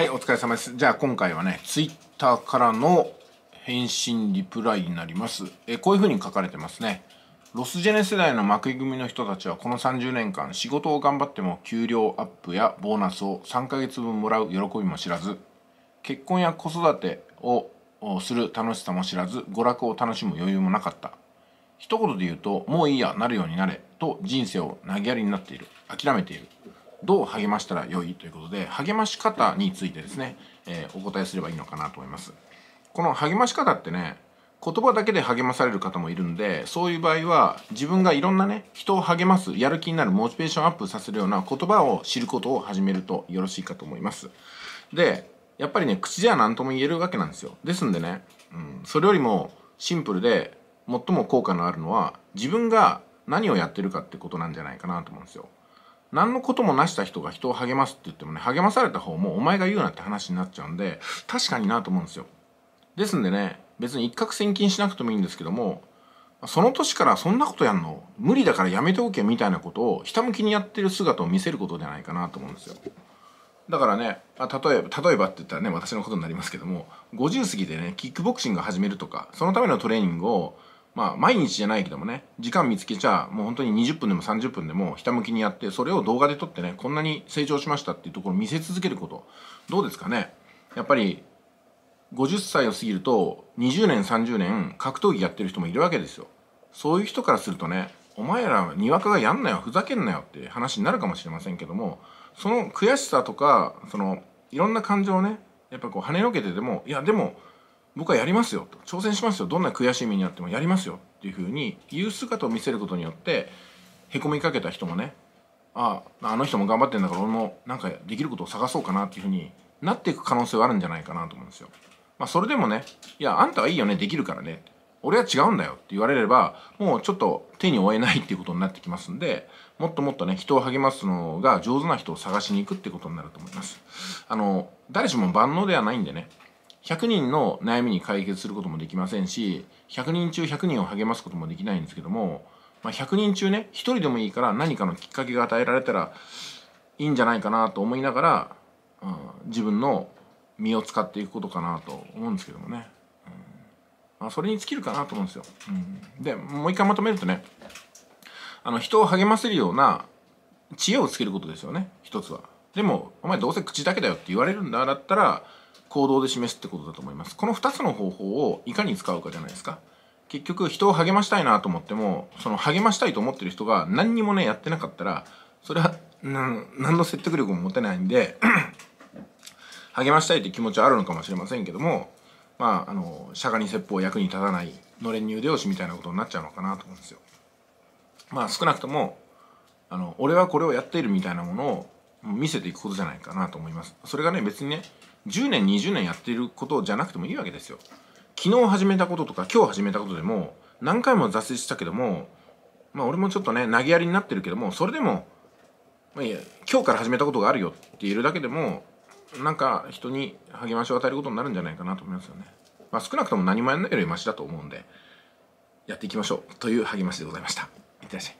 はい、お疲れ様です。じゃあ今回はね、ツイッターからの返信リプライになります。えこういうふうに書かれてますね。ロスジェネ世代の幕井組の人たちはこの30年間仕事を頑張っても給料アップやボーナスを3ヶ月分もらう喜びも知らず結婚や子育てをする楽しさも知らず娯楽を楽しむ余裕もなかった一言で言うともういいやなるようになれと人生を投げやりになっている諦めているどう励ましたら良いということで励まし方についてですね、えー、お答えすればいいのかなと思いますこの励まし方ってね言葉だけで励まされる方もいるんでそういう場合は自分がいろんなね人を励ますやる気になるモチベーションアップさせるような言葉を知ることを始めるとよろしいかと思いますでやっぱりね口じゃ何とも言えるわけなんですよですんでね、うん、それよりもシンプルで最も効果のあるのは自分が何をやってるかってことなんじゃないかなと思うんですよ何のこともなした人が人を励ますって言ってもね、励まされた方もお前が言うなって話になっちゃうんで、確かになと思うんですよ。ですんでね、別に一攫千金しなくてもいいんですけども、その年からそんなことやんの無理だからやめておけみたいなことをひたむきにやってる姿を見せることじゃないかなと思うんですよ。だからね、あ例えば、例えばって言ったらね、私のことになりますけども、50過ぎでね、キックボクシング始めるとか、そのためのトレーニングをまあ、毎日じゃないけどもね、時間見つけちゃ、もう本当に20分でも30分でもひたむきにやって、それを動画で撮ってね、こんなに成長しましたっていうところを見せ続けること。どうですかねやっぱり、50歳を過ぎると、20年、30年、格闘技やってる人もいるわけですよ。そういう人からするとね、お前らにわかがやんなよ、ふざけんなよって話になるかもしれませんけども、その悔しさとか、その、いろんな感情をね、やっぱこう跳ねのけてでも、いや、でも、僕はやりますよと挑戦しますよどんな悔しい目にあってもやりますよっていうふうに言う姿を見せることによってへこみかけた人もねあああの人も頑張ってんだから俺もなんかできることを探そうかなっていうふうになっていく可能性はあるんじゃないかなと思うんですよ。まあ、それでもね「いやあんたはいいよねできるからね」俺は違うんだよって言われればもうちょっと手に負えないっていうことになってきますんでもっともっとね人を励ますのが上手な人を探しに行くってことになると思いますあの誰しも万能ではないんでね100人の悩みに解決することもできませんし100人中100人を励ますこともできないんですけども、まあ、100人中ね1人でもいいから何かのきっかけが与えられたらいいんじゃないかなと思いながら、うん、自分の身を使っていくことかなと思うんですけどもね、うんまあ、それに尽きるかなと思うんですよ。うん、でもう一回まとめるとねあの人を励ませるような知恵をつけることですよね一つは。でもお前どうせ口だけだよって言われるんだだったら行動で示すってことだと思いますこの2つの方法をいかに使うかじゃないですか結局人を励ましたいなと思ってもその励ましたいと思ってる人が何にもねやってなかったらそれは何の説得力も持てないんで 励ましたいって気持ちはあるのかもしれませんけどもまああの釈迦に説法役に立たないのれん入出押しみたいなことになっちゃうのかなと思うんですよ。まあ少なくともあの俺はこれをやっているみたいなものを見せていくことじゃないかなと思いますそれがね別にね10年20年やってることじゃなくてもいいわけですよ昨日始めたこととか今日始めたことでも何回も挫折したけどもまあ俺もちょっとね投げやりになってるけどもそれでも、まあ、いや今日から始めたことがあるよって言えるだけでもなんか人に励ましを与えることになるんじゃないかなと思いますよねまあ少なくとも何もやらないよりマシだと思うんでやっていきましょうという励ましでございましたいってらっしゃい